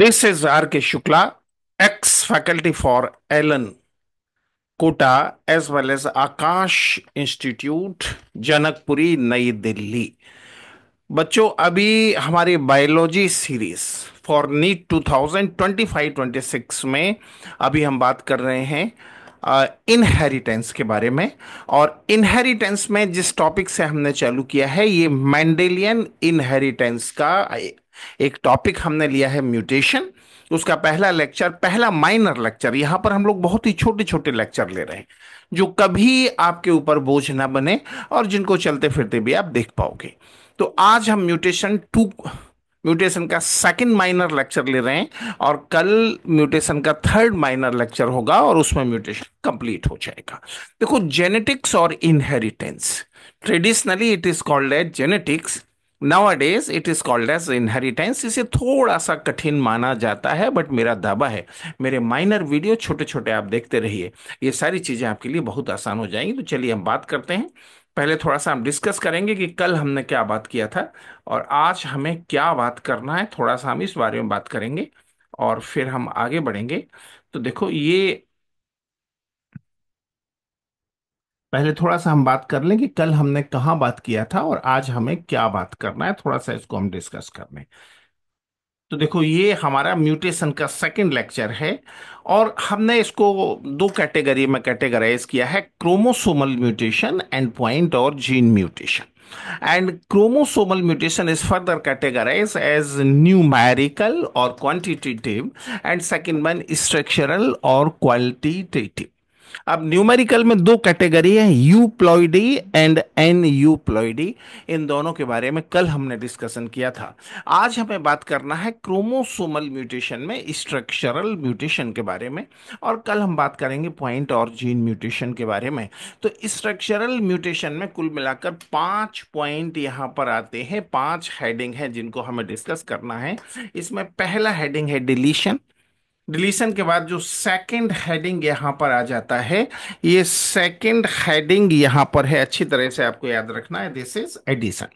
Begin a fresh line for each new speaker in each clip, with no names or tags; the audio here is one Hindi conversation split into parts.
this is R K Shukla ex faculty for Allen Kota as well as Aakash institute Janakpuri New Delhi बच्चों अभी हमारी बायोलॉजी सीरीज फॉर नीट 2025-26 में अभी हम बात कर रहे हैं इनहेरिटेंस के बारे में और इनहेरिटेंस में जिस टॉपिक से हमने चालू किया है ये मैंडेलियन इनहेरिटेंस का एक टॉपिक हमने लिया है म्यूटेशन उसका पहला लेक्चर पहला माइनर लेक्चर यहाँ पर हम लोग बहुत ही छोटे छोटे लेक्चर ले रहे हैं जो कभी आपके ऊपर बोझ ना बने और जिनको चलते फिरते भी आप देख पाओगे तो आज हम म्यूटेशन टू म्यूटेशन का सेकंड माइनर लेक्चर ले रहे हैं और कल म्यूटेशन का थर्ड माइनर लेक्चर होगा और उसमें म्यूटेशन कंप्लीट हो जाएगा देखो जेनेटिक्स और inheritance traditionally it is called as genetics nowadays it is called as inheritance इसे थोड़ा सा कठिन माना जाता है बट मेरा दावा है मेरे माइनर वीडियो छोटे छोटे आप देखते रहिए ये सारी चीज़ें आपके लिए बहुत आसान हो जाएंगी तो चलिए हम बात करते हैं पहले थोड़ा सा हम डिस्कस करेंगे कि कल हमने क्या बात किया था और आज हमें क्या बात करना है थोड़ा सा हम इस बारे में बात करेंगे और फिर हम आगे बढ़ेंगे तो देखो ये पहले थोड़ा सा हम बात कर लें कि कल हमने कहाँ बात किया था और आज हमें क्या बात करना है थोड़ा सा इसको हम डिस्कस कर लें तो देखो ये हमारा म्यूटेशन का सेकंड लेक्चर है और हमने इसको दो कैटेगरी में कैटेगराइज किया है क्रोमोसोमल म्यूटेशन एंड पॉइंट और gene mutation and chromosomal mutation is further categorize as numerical और quantitative and second one structural और क्वालिटेटिव अब न्यूमेरिकल में दो कैटेगरी है euploidy and aneuploidy इन दोनों के बारे में कल हमने डिस्कशन किया था आज हमें बात करना है क्रोमोसोमल म्यूटेशन में स्ट्रक्चरल म्यूटेशन के बारे में और कल हम बात करेंगे पॉइंट और जीन म्यूटेशन के बारे में तो स्ट्रक्चरल म्यूटेशन में कुल मिलाकर पांच पॉइंट यहां पर आते हैं पांच हेडिंग है जिनको हमें डिस्कस करना है इसमें पहला हेडिंग है डिलीशन डिलीशन के बाद जो सेकंड हेडिंग यहाँ पर आ जाता है ये सेकंड हेडिंग यहाँ पर है अच्छी तरह से आपको याद रखना है दिस इज एडिशन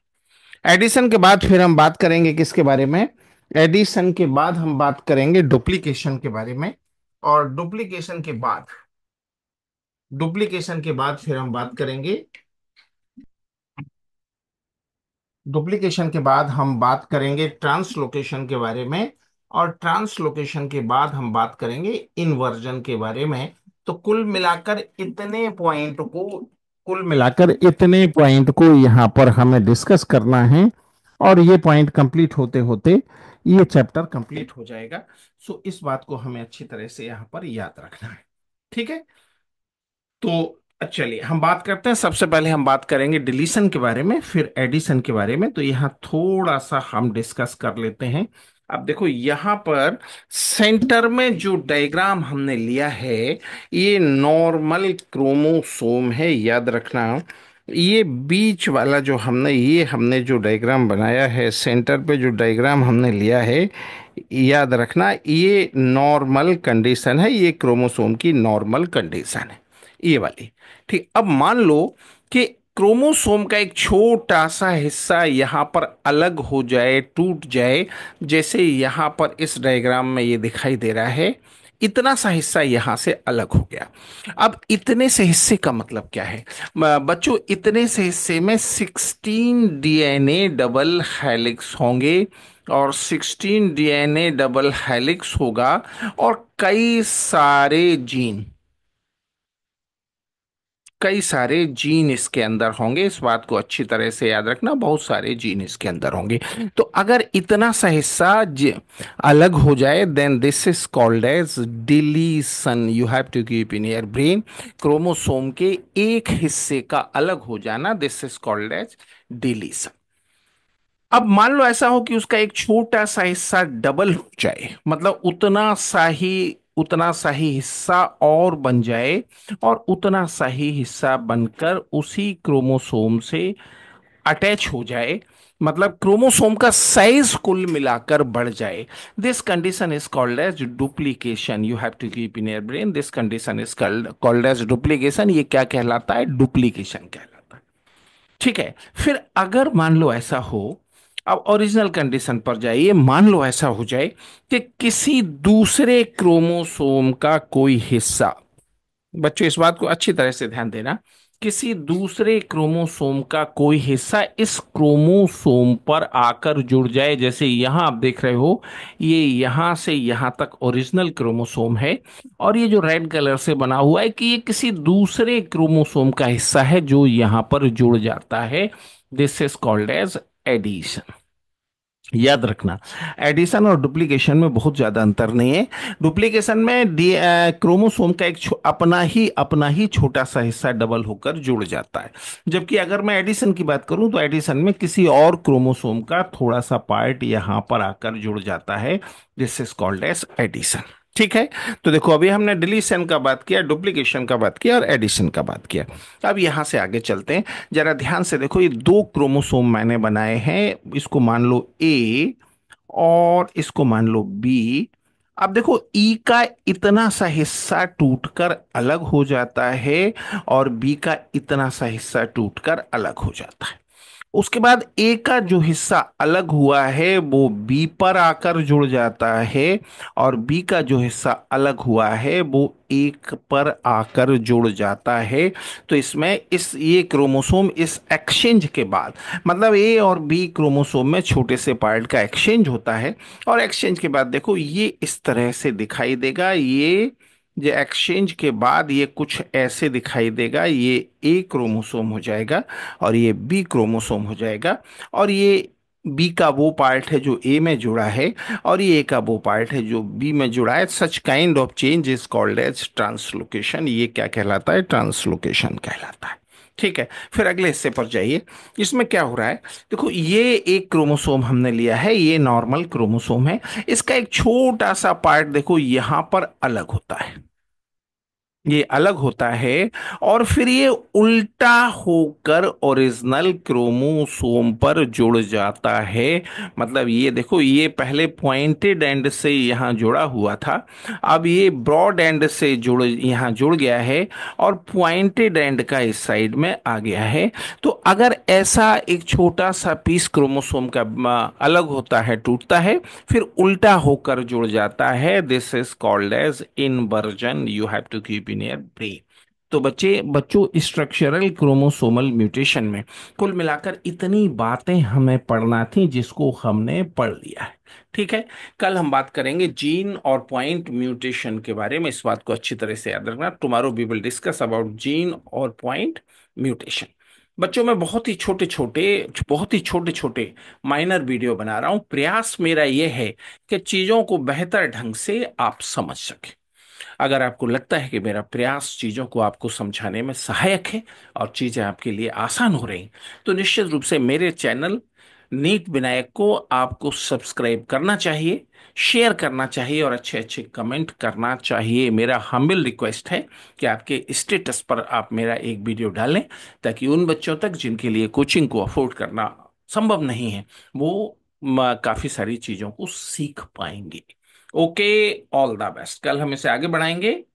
एडिशन के बाद फिर हम बात करेंगे किसके बारे में एडिशन के बाद हम बात करेंगे डुप्लीकेशन के बारे में और डुप्लीकेशन के बाद डुप्लीकेशन के बाद फिर हम बात करेंगे डुप्लीकेशन के बाद हम बात करेंगे ट्रांसलोकेशन के बारे में और ट्रांसलोकेशन के बाद हम बात करेंगे इन्वर्जन के बारे में तो कुल मिलाकर इतने पॉइंट को कुल मिलाकर इतने पॉइंट को यहाँ पर हमें डिस्कस करना है और ये पॉइंट कंप्लीट होते होते ये चैप्टर कंप्लीट हो जाएगा सो इस बात को हमें अच्छी तरह से यहाँ पर याद रखना है ठीक है तो चलिए हम बात करते हैं सबसे पहले हम बात करेंगे डिलीशन के बारे में फिर एडिशन के बारे में तो यहाँ थोड़ा सा हम डिस्कस कर लेते हैं अब देखो यहाँ पर सेंटर में जो डायग्राम हमने लिया है ये नॉर्मल क्रोमोसोम है याद रखना ये बीच वाला जो हमने ये हमने जो डायग्राम बनाया है सेंटर पे जो डायग्राम हमने लिया है याद रखना ये नॉर्मल कंडीशन है ये क्रोमोसोम की नॉर्मल कंडीशन है ये वाली ठीक अब मान लो कि क्रोमोसोम का एक छोटा सा हिस्सा यहाँ पर अलग हो जाए टूट जाए जैसे यहाँ पर इस डायग्राम में ये दिखाई दे रहा है इतना सा हिस्सा यहाँ से अलग हो गया अब इतने से हिस्से का मतलब क्या है बच्चों इतने से हिस्से में 16 डीएनए डबल हेलिक्स होंगे और 16 डीएनए डबल हेलिक्स होगा और कई सारे जीन कई सारे जीन इसके अंदर होंगे इस बात को अच्छी तरह से याद रखना बहुत सारे जीन इसके अंदर होंगे तो अगर इतना सा हिस्सा अलग हो जाए then this is called as deletion you have to keep in your brain chromosome के एक हिस्से का अलग हो जाना this is called as deletion अब मान लो ऐसा हो कि उसका एक छोटा सा हिस्सा डबल हो जाए मतलब उतना सा ही उतना सही हिस्सा और बन जाए और उतना सही हिस्सा बनकर उसी क्रोमोसोम से अटैच हो जाए मतलब क्रोमोसोम का साइज कुल मिलाकर बढ़ जाए this condition is called as duplication you have to keep in brain this condition is called as duplication ये क्या कहलाता है डुप्लीकेशन कहलाता है ठीक है फिर अगर मान लो ऐसा हो अब ओरिजिनल कंडीशन पर जाइए मान लो ऐसा हो जाए कि किसी दूसरे क्रोमोसोम का कोई हिस्सा बच्चों इस बात को अच्छी तरह से ध्यान देना किसी दूसरे क्रोमोसोम का कोई हिस्सा इस क्रोमोसोम पर आकर जुड़ जाए जैसे यहां आप देख रहे हो ये यहां से यहां तक ओरिजिनल क्रोमोसोम है और ये जो रेड कलर से बना हुआ है कि ये किसी दूसरे क्रोमोसोम का हिस्सा है जो यहाँ पर जुड़ जाता है this is called as addition याद रखना एडिशन और डुप्लीकेशन में बहुत ज़्यादा अंतर नहीं है डुप्लीकेशन में डी क्रोमोसोम का एक अपना ही अपना ही छोटा सा हिस्सा डबल होकर जुड़ जाता है जबकि अगर मैं एडिशन की बात करूं तो एडिशन में किसी और क्रोमोसोम का थोड़ा सा पार्ट यहां पर आकर जुड़ जाता है this is called as addition ठीक है तो देखो अभी हमने डिलीशन का बात किया डुप्लीकेशन का बात किया और एडिशन का बात किया अब यहाँ से आगे चलते हैं जरा ध्यान से देखो ये दो क्रोमोसोम मैंने बनाए हैं इसको मान लो ए और इसको मान लो बी अब देखो ई e का इतना सा हिस्सा टूटकर अलग हो जाता है और बी का इतना सा हिस्सा टूटकर अलग हो जाता है उसके बाद ए का जो हिस्सा अलग हुआ है वो बी पर आकर जुड़ जाता है और बी का जो हिस्सा अलग हुआ है वो एक पर आकर जुड़ जाता है तो इसमें इस ये क्रोमोसोम इस एक्सचेंज के बाद मतलब ए और बी क्रोमोसोम में छोटे से पार्ट का एक्सचेंज होता है और एक्सचेंज के बाद देखो ये इस तरह से दिखाई देगा ये ये एक्सचेंज के बाद ये कुछ ऐसे दिखाई देगा ये ए क्रोमोसोम हो जाएगा और ये बी क्रोमोसोम हो जाएगा और ये बी का वो पार्ट है जो ए में जुड़ा है और ये ए का वो पार्ट है जो बी में जुड़ा है such kind of change is called as translocation ये क्या कहलाता है ट्रांसलोकेशन कहलाता है ठीक है फिर अगले हिस्से पर जाइए इसमें क्या हो रहा है देखो ये एक क्रोमोसोम हमने लिया है ये नॉर्मल क्रोमोसोम है इसका एक छोटा सा पार्ट देखो यहां पर अलग होता है ये अलग होता है और फिर ये उल्टा होकर ओरिजिनल क्रोमोसोम पर जुड़ जाता है मतलब ये देखो ये पहले पॉइंटेड एंड से यहाँ जुड़ा हुआ था अब ये ब्रॉड एंड से जुड़ यहाँ जुड़ गया है और पॉइंटेड एंड का इस साइड में आ गया है तो अगर ऐसा एक छोटा सा पीस क्रोमोसोम का अलग होता है टूटता है फिर उल्टा होकर जुड़ जाता है this is called as in you have to keep linear break तो बच्चे बच्चों स्ट्रक्चरल क्रोमोसोमल म्यूटेशन में कुल मिलाकर इतनी बातें हमें पढ़ना थी जिसको हमने पढ़ लिया है ठीक है कल हम बात करेंगे जीन और पॉइंट म्यूटेशन के बारे में इस बात को अच्छी तरह से याद रखना tomorrow we will discuss about gene और पॉइंट म्यूटेशन बच्चों मैं बहुत ही छोटे छोटे बहुत ही छोटे छोटे माइनर वीडियो बना रहा हूं प्रयास मेरा यह है कि चीज़ों को बेहतर ढंग से आप समझ सकें अगर आपको लगता है कि मेरा प्रयास चीज़ों को आपको समझाने में सहायक है और चीज़ें आपके लिए आसान हो रही तो निश्चित रूप से मेरे चैनल नीट विनायक को आपको सब्सक्राइब करना चाहिए शेयर करना चाहिए और अच्छे अच्छे कमेंट करना चाहिए मेरा हम्बल रिक्वेस्ट है कि आपके स्टेटस पर आप मेरा एक वीडियो डालें ताकि उन बच्चों तक जिनके लिए कोचिंग को अफोर्ड करना संभव नहीं है वो काफ़ी सारी चीज़ों को सीख पाएंगे ओके ऑल द बेस्ट कल हम इसे आगे बढ़ाएंगे